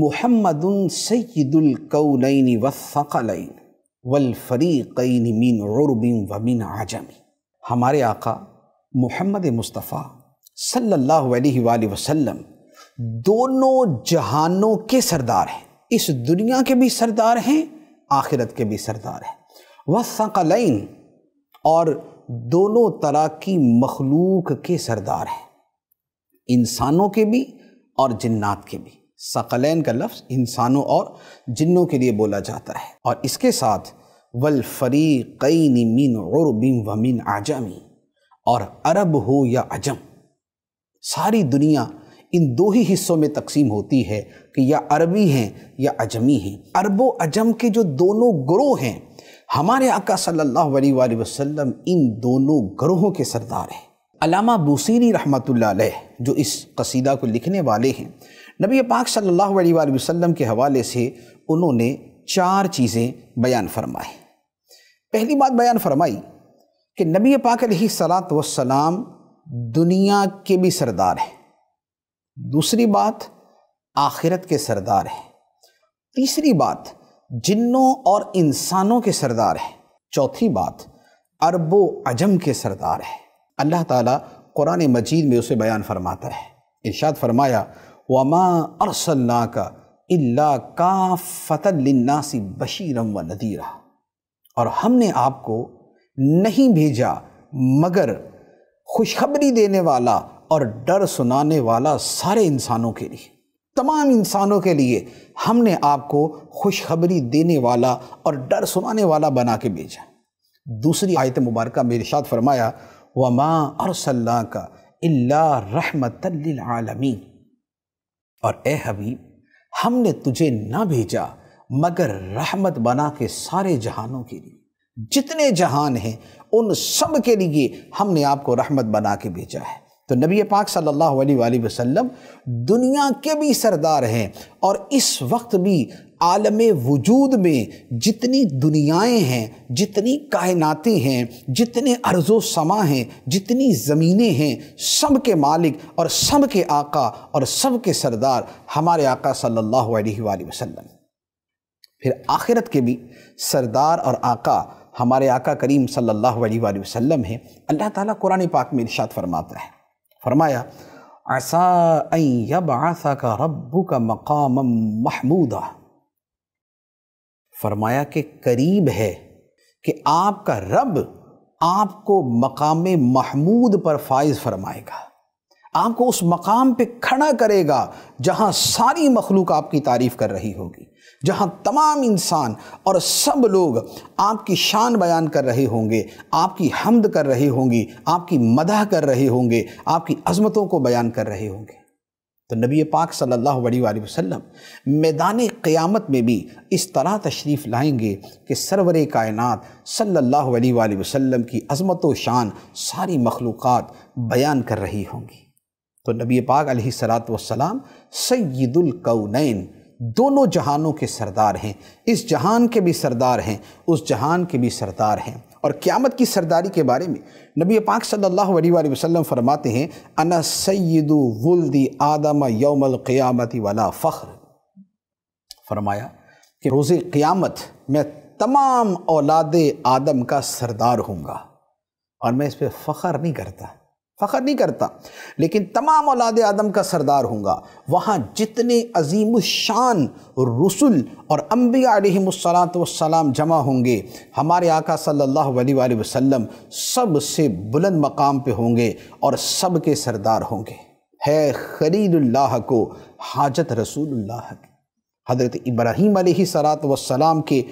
मोहम्मद सैदुल कौलैन वफ़लैन वलफ़रीक़ैन मिन उर्बिन व मिन हमारे आका मोहम्मद मुस्तफ़ा सल्लल्लाहु अलैहि वसल्लम दोनों जहानों के सरदार हैं इस दुनिया के भी सरदार हैं आखिरत के भी सरदार हैं वफ़लैन और दोनों तरह की मखलूक के सरदार हैं इंसानों के भी और जन्नात के भी सकलैन का लफ्ज़ इंसानों और जिन्नों के लिए बोला जाता है और इसके साथ वल फरी मिन उर्बिन बिन वमिन आजमी और अरब हो या अजम सारी दुनिया इन दो ही हिस्सों में तकसीम होती है कि या अरबी हैं या अजमी हैं अरबो अजम के जो दोनों ग्रोह हैं हमारे आका सल्लल्लाहु अलैहि वसल्लम इन दोनों ग्रोहों के सरदार हैं अलामा बूसीरी रहमत जो इस कसीदा को लिखने वाले हैं नबी पाक सल्लल्लाहु अलैहि वसल्लम के हवाले से उन्होंने चार चीज़ें बयान फरमाई पहली बात बयान फरमाई कि नबी पाक सलात वसलाम दुनिया के भी सरदार हैं दूसरी बात आखिरत के सरदार हैं तीसरी बात जिन्नों और इंसानों के सरदार हैं चौथी बात अरबो अजम के सरदार हैं अल्लाह ताला कुरान मजीद में उसे बयान फरमाता है इर्शाद फरमाया वमा अरसल्ला का इल्ला का फ़तल्नासी बशीरम व नदीरा और हमने आपको नहीं भेजा मगर खुशखबरी देने वाला और डर सुनाने वाला सारे इंसानों के लिए तमाम इंसानों के लिए हमने आपको खुशखबरी देने वाला और डर सुनाने वाला बना के भेजा दूसरी आयत मुबारक में इर्शाद फरमाया वमा अरसल्ला का इल्ला रहमत आलमीन और ए हबीब हमने तुझे ना भेजा मगर रहमत बना के सारे जहानों के लिए जितने जहान हैं उन सब के लिए हमने आपको रहमत बना के भेजा है तो नबी पाक सल्लल्लाहु अलैहि वसल्लम दुनिया के भी सरदार हैं और इस वक्त भी आलम वजूद में जितनी दुनियाएं हैं जितनी कायनाते हैं जितने अर्ज़ो समा हैं जितनी ज़मीनें हैं सब के मालिक और सब के आका और सब के सरदार हमारे आका सल्लल्लाहु अलैहि वसल्लम फिर आखिरत के भी सरदार और आका हमारे आका करीम सल्लल्लाहु अलैहि वसल्लम हैं अल्लाह ताला कुरान पाक में इरशाद फरमाता है फरमाया असा का रब्बू का मकाम महमूदा फरमाया कि करीब है कि आपका रब आपको मकाम महमूद पर फाइज फरमाएगा आपको उस मकाम पे खड़ा करेगा जहां सारी मखलूक आपकी तारीफ़ कर रही होगी जहां तमाम इंसान और सब लोग आपकी शान बयान कर रहे होंगे आपकी हमद कर रहे होंगी आपकी मदह कर रहे होंगे आपकी अजमतों को बयान कर रहे होंगे तो नबी पाक सल्लल्लाहु अलैहि वसल्लम मैदान क़यामत में भी इस तरह तशरीफ़ लाएंगे कि सरवर कायनत सल्लल्लाहु अलैहि वसल्लम की अज़मत व शान सारी मखलूक़ बयान कर रही होंगी तो नबी पाक सलात वसलाम सैदुलकनैन दोनों जहानों के सरदार हैं इस जहान के भी सरदार हैं उस जहान के भी सरदार हैं और क़्यामत की सरदारी के बारे में नबी पाक सल्लल्लाहु अलैहि वसल्लम फरमाते हैं अना सैदु वुल्दी आदम यौमल क़यामत वाला फ़ख्र फरमाया कि रोज़ क़्यामत मैं तमाम औलाद आदम का सरदार हूँगा और मैं इस पर फ़ख्र नहीं करता फ़ख्र नहीं करता लेकिन तमाम औलाद आदम का सरदार होंगे वहाँ जितने अजीम शान रसुल और अम्बियालात वाम जमा होंगे हमारे आका सल्लल्लाहु वसम वसल्लम सब से बुलंद मकाम पे होंगे और सब के सरदार होंगे है खरीदुल्लाह को हाजत रसूलुल्लाह की हज़रत इब्राहीम सलात वसलाम के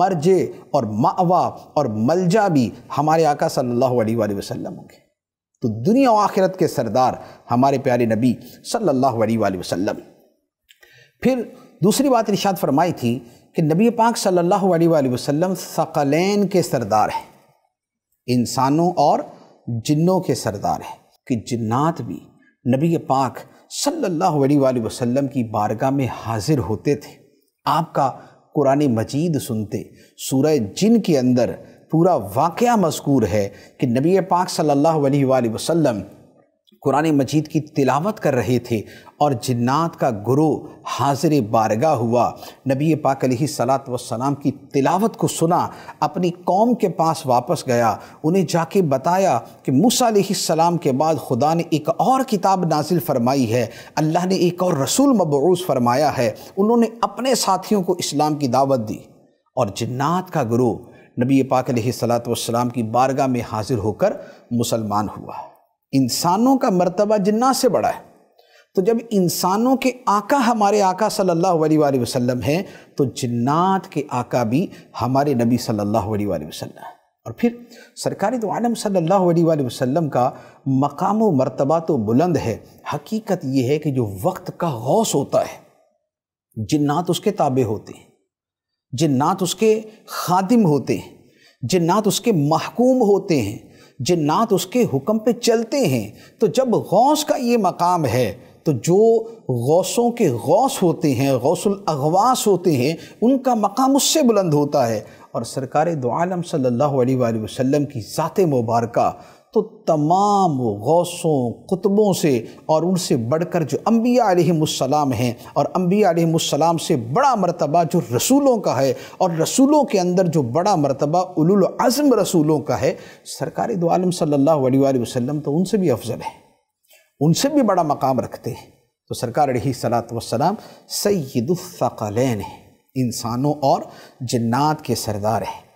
मर्जे और मावा और मलजा भी हमारे आका सल्लल्लाहु अलैहि वसल्लम होंगे तो दुनिया आखिरत के सरदार हमारे प्यारे नबी सल्लल्लाहु अलैहि वसल्लम फिर दूसरी बात इर्शाद फरमाई थी कि नबी पाक सल्लल्लाहु अलैहि वसल्लम सकलैन के सरदार हैं इंसानों और जिन्नों के सरदार हैं कि जिन्नात भी नबी पाक सल्लल्लाहु अलैहि वसल्लम की बारगाह में हाजिर होते थे आपका कुरान मजीद सुनते सूरह जिन के अंदर पूरा वाक़ मजकूर है कि नबी पाक सल्लल्लाहु अलैहि वसल्लम कुरान मजीद की तिलावत कर रहे थे और जन्नात का गुरु हाजिर बारगा हुआ नबी पाक सलात वसलाम की तिलावत को सुना अपनी कौम के पास वापस गया उन्हें जाके बताया कि मूसा सलाम के बाद खुदा ने एक और किताब नाजिल फरमाई है अल्लाह ने एक और रसूल मबरूस फरमाया है उन्होंने अपने साथियों को इस्लाम की दावत दी और जन्ात का गुरु नबी पाक सलात की बारगाह में हाजिर होकर मुसलमान हुआ इंसानों का मरतबा जिन्ना से बड़ा है तो जब इंसानों के आका हमारे आका सल्लल्लाहु अलैहि वसल्लम हैं तो जिन्नात के आका भी हमारे नबी सल्लल्लाहु अलैहि वसल्लम हैं और फिर सरकारी तो आलम सल्लल्लाहु अलैहि वसल्लम का मकाम व मरतबा तो बुलंद है हकीकत यह है कि जो वक्त का गौस होता है जिन्नात उसके ताबे होते हैं जिन्नात उसके खादिम होते हैं जिन्नात उसके महकूम होते हैं जिन्नात उसके हुक्म पे चलते हैं तो जब गौस का ये मकाम है तो जो गौसों के गौस होते हैं गौसल अगवास होते हैं उनका मकाम उससे बुलंद होता है और सरकार दो आलम सल्लल्लाहु अलैहि वसल्लम की ज़ात मुबारक तो तमाम गौसों कुतबों से और उनसे बढ़कर जो अम्बिया आलम हैं और अम्बिया आलम से बड़ा मरतबा जो रसूलों का है और रसूलों के अंदर जो बड़ा मरतबा उलज़म रसूलों का है सरकारी दो आलम सल्ला वसम तो उनसे भी अफजल है उनसे भी बड़ा मकाम रखते हैं तो सरकार सलात वसलाम सैदुलफ़लैन है इंसानों और जन्ात के सरदार हैं